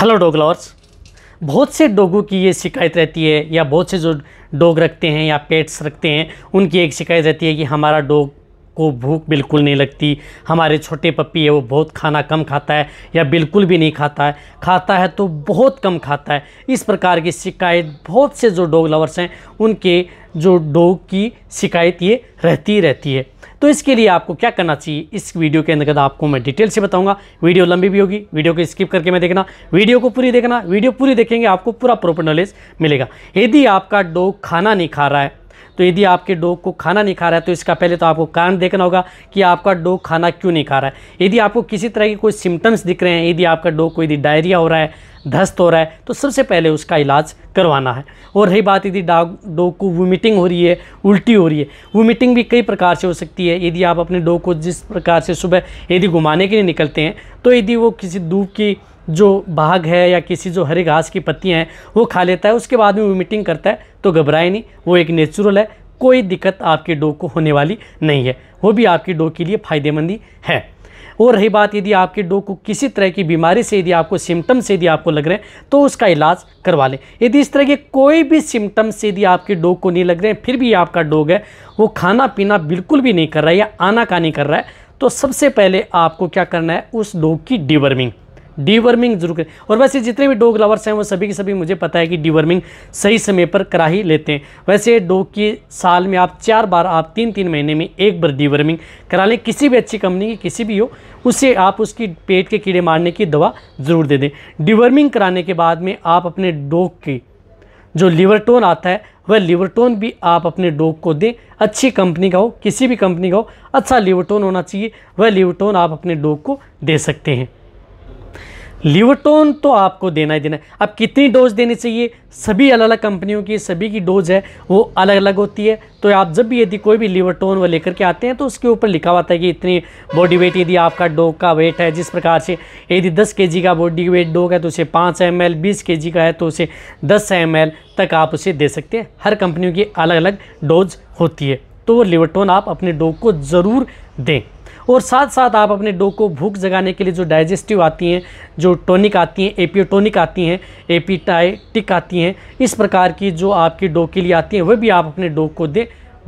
hello dog lovers बहुत से डोगों की ये शिकायत रहती है या बहुत से जो डॉग रखते हैं या पेट्स रखते हैं उनकी एक शिकायत रहती है कि हमारा डॉग को भूख बिल्कुल नहीं लगती हमारे छोटे पप्पी है वो बहुत खाना कम खाता है या बिल्कुल भी नहीं खाता है खाता है तो बहुत कम खाता है इस प्रकार की शिकायत बहुत से जो डॉग लवर्स हैं उनके जो डॉग की शिकायत ये रहती रहती है तो इसके लिए आपको क्या करना चाहिए इस वीडियो के अंतर्गत आपको मैं डिटेल से बताऊंगा वीडियो लंबी भी होगी वीडियो को स्किप करके मैं देखना वीडियो को पूरी देखना वीडियो पूरी देखेंगे आपको पूरा प्रॉपर नॉलेज मिलेगा यदि आपका डॉग खाना नहीं खा रहा है तो यदि आपके डॉग को खाना नहीं खा रहा है तो इसका पहले तो आपको कारण देखना होगा कि आपका डॉग खाना क्यों नहीं खा रहा है यदि आपको किसी तरह के कोई सिम्टम्स दिख रहे हैं यदि आपका डॉग को यदि डायरिया हो रहा है धस्त हो रहा है तो सबसे पहले उसका इलाज करवाना है और रही बात यदि डॉग डॉग को वोमिटिंग हो रही है उल्टी हो रही है वोमिटिंग भी कई प्रकार से हो सकती है यदि आप अपने डॉग को जिस प्रकार से सुबह यदि घुमाने के लिए निकलते हैं तो यदि वो किसी धूप की जो बाघ है या किसी जो हरी घास की पत्तियाँ हैं वो खा लेता है उसके बाद में वोमिटिंग करता है तो घबराए नहीं वो एक नेचुरल है कोई दिक्कत आपके डोग को होने वाली नहीं है वो भी आपकी डोग के लिए फ़ायदेमंदी है और रही बात यदि आपके डोग को किसी तरह की बीमारी से यदि आपको सिम्टम्स से यदि आपको लग रहे हैं तो उसका इलाज करवा लें यदि इस तरह के कोई भी सिम्टम्स से यदि आपके डोग को नहीं लग रहे हैं फिर भी आपका डोग है वो खाना पीना बिल्कुल भी नहीं कर रहा है या आना कानी कर रहा है तो सबसे पहले आपको क्या करना है उस डोग की डिवर्मिंग डीवर्मिंग जरूर करें और वैसे जितने भी डॉग लवर्स हैं वो सभी के सभी मुझे पता है कि डीवर्मिंग सही समय पर करा ही लेते हैं वैसे डॉग की साल में आप चार बार आप तीन तीन महीने में एक बार डीवर्मिंग करा लें किसी भी अच्छी कंपनी की किसी भी हो उसे आप उसकी पेट के कीड़े मारने की दवा ज़रूर दे दें डिवर्मिंग कराने के बाद में आप अपने डोग की जो लिवरटोन आता है वह लिवरटोन भी आप अपने डोग को दें अच्छी कंपनी का हो किसी भी कंपनी का हो अच्छा लिवरटोन होना चाहिए वह लिवरटोन आप अपने डोग को दे सकते हैं लिवटोन तो आपको देना ही देना है अब कितनी डोज देनी चाहिए सभी अलग अलग कंपनियों की सभी की डोज है वो अलग अलग होती है तो आप जब भी यदि कोई भी लिवरटोन वो लेकर के आते हैं तो उसके ऊपर लिखा हुआ है कि इतनी बॉडी वेट यदि आपका डोग का वेट है जिस प्रकार से यदि 10 के का बॉडी वेट डोग है तो उसे पाँच एम एल बीस के का है तो उसे दस एम तक आप उसे दे सकते हैं हर कंपनियों की अलग अलग डोज होती है तो वो लिवोटोन आप अपने डोग को ज़रूर दें और साथ साथ आप अपने डो को भूख जगाने के लिए जो डाइजेस्टिव आती हैं जो टॉनिक आती हैं एपियोटोनिक आती हैं एपीटाइटिक आती हैं इस प्रकार की जो आपकी डो के लिए आती हैं वह भी आप अपने डो को दें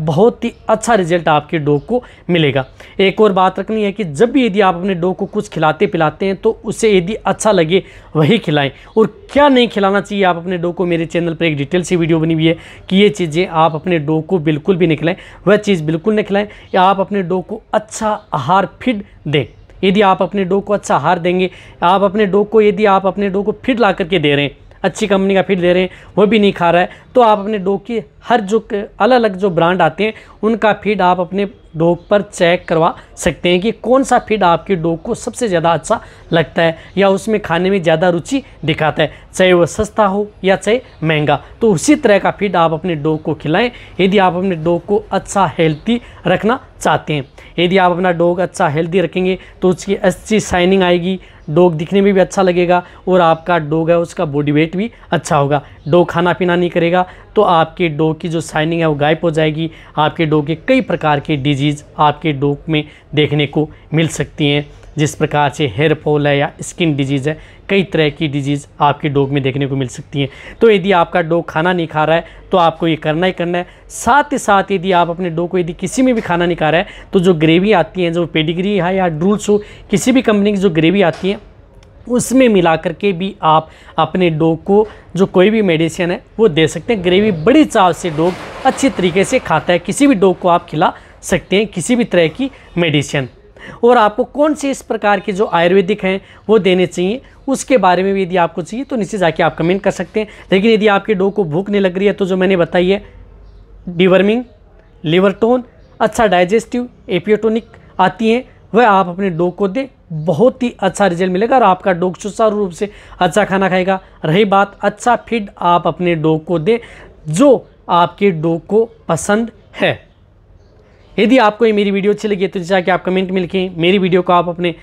बहुत ही अच्छा रिजल्ट आपके डॉग को मिलेगा एक और बात रखनी है कि जब भी यदि आप अपने डॉग को कुछ खिलाते पिलाते हैं तो उसे यदि अच्छा लगे वही खिलाएं और क्या नहीं खिलाना चाहिए आप अपने डॉग को मेरे चैनल पर एक डिटेल से वीडियो बनी हुई है कि ये चीज़ें आप अपने डॉग को बिल्कुल भी नहीं खिलाएं वह चीज़ बिल्कुल नहीं खिलाएं या आप अपने डॉग को अच्छा आहार फिट दें यदि आप अपने डॉग को अच्छा आहार देंगे आप अपने डॉग को यदि आप अपने डॉग को फिट ला करके दे रहे हैं अच्छी कंपनी का फीड दे रहे हैं वो भी नहीं खा रहा है तो आप अपने डो की हर जो अलग अलग जो ब्रांड आते हैं उनका फीड आप अपने डॉग पर चेक करवा सकते हैं कि कौन सा फीड आपके डॉग को सबसे ज़्यादा अच्छा लगता है या उसमें खाने में ज़्यादा रुचि दिखाता है चाहे वह सस्ता हो या चाहे महंगा तो उसी तरह का फीड आप अपने डॉग को खिलाएं यदि आप अपने डॉग को अच्छा हेल्थी रखना चाहते हैं यदि आप अपना डॉग अच्छा हेल्दी रखेंगे तो उसकी अच्छी साइनिंग आएगी डॉग दिखने में भी अच्छा लगेगा और आपका डॉग है उसका बॉडी वेट भी अच्छा होगा डॉग खाना पीना नहीं करेगा तो आपके डॉग की जो शाइनिंग है वो गायब हो जाएगी आपके डॉग के कई प्रकार के डिजीज़ आपके डॉग में देखने को मिल सकती हैं जिस प्रकार से हेयर फॉल है या स्किन डिजीज़ है कई तरह की डिजीज़ आपके डॉग में देखने को मिल सकती हैं तो यदि आपका डॉग खाना नहीं खा रहा है तो आपको ये करना ही करना है साथ ही साथ यदि आप अपने डॉग को यदि किसी में भी खाना नहीं खा रहा है तो जो ग्रेवी आती है जो पेडिग्री है या ड्रूल्स हो किसी भी कंपनी की जो ग्रेवी आती है उसमें मिला करके भी आप अपने डोग को जो कोई भी मेडिसिन है वो दे सकते हैं ग्रेवी बड़ी चाव से डोग अच्छी तरीके से खाता है किसी भी डोग को आप खिला सकते हैं किसी भी तरह की मेडिसिन और आपको कौन से इस प्रकार के जो आयुर्वेदिक हैं वो देने चाहिए उसके बारे में भी यदि आपको चाहिए तो नीचे जाके आप कमेंट कर सकते हैं लेकिन यदि आपके डोग को भूख नहीं लग रही है तो जो मैंने बताई है डिवर्मिंग लिवर टोन अच्छा डाइजेस्टिव एपियोटोनिक आती हैं वह आप अपने डोग को दें बहुत ही अच्छा रिजल्ट मिलेगा और आपका डॉग सुचारू रूप से अच्छा खाना खाएगा रही बात अच्छा फीड आप अपने डॉग को दें जो आपके डॉग को पसंद है यदि आपको ये मेरी वीडियो अच्छी लगी तो जैसा कि आप कमेंट में लिखें मेरी वीडियो को आप अपने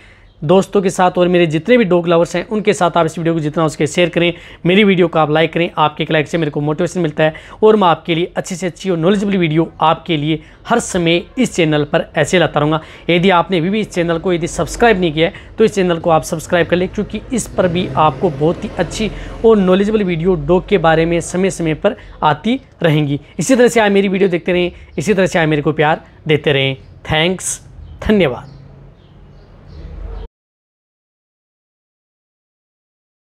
दोस्तों के साथ और मेरे जितने भी डॉग लवर्स हैं उनके साथ आप इस वीडियो को जितना उसके शेयर करें मेरी वीडियो को आप लाइक करें आपके लाइक से मेरे को मोटिवेशन मिलता है और मैं आपके लिए अच्छी से अच्छी और नॉलेजेबल वीडियो आपके लिए हर समय इस चैनल पर ऐसे लाता रहूँगा यदि आपने अभी भी इस चैनल को यदि सब्सक्राइब नहीं किया तो इस चैनल को आप सब्सक्राइब कर लें क्योंकि इस पर भी आपको बहुत ही अच्छी और नॉलेजेबल वीडियो डॉग के बारे में समय समय पर आती रहेंगी इसी तरह से आप मेरी वीडियो देखते रहें इसी तरह से आप मेरे को प्यार देते रहें थैंक्स धन्यवाद